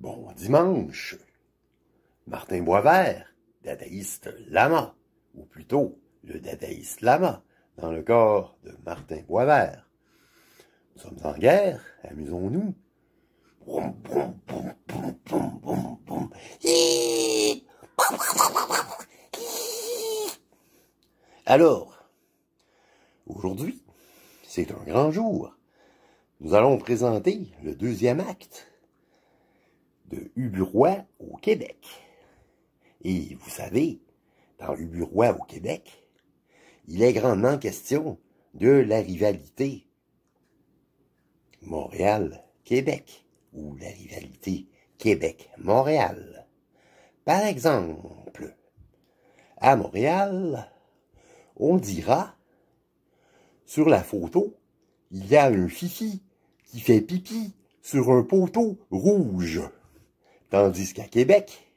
Bon dimanche. Martin Boisvert, dadaïste lama, ou plutôt le dadaïste lama, dans le corps de Martin Boisvert. Nous sommes en guerre, amusons-nous. Alors, aujourd'hui, c'est un grand jour. Nous allons présenter le deuxième acte de Uburoy au Québec. Et vous savez, dans Uburoy au Québec, il est grandement question de la rivalité Montréal-Québec ou la rivalité Québec-Montréal. Par exemple, à Montréal, on dira sur la photo, il y a un fifi qui fait pipi sur un poteau rouge. Tandis qu'à Québec,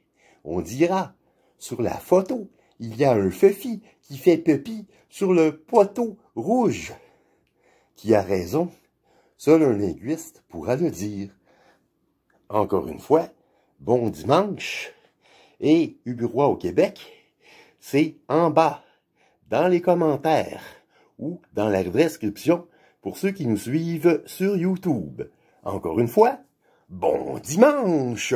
on dira, sur la photo, il y a un feufi qui fait pepi sur le poteau rouge. Qui a raison, seul un linguiste pourra le dire. Encore une fois, bon dimanche. Et Uburois au Québec, c'est en bas, dans les commentaires ou dans la description pour ceux qui nous suivent sur YouTube. Encore une fois, bon dimanche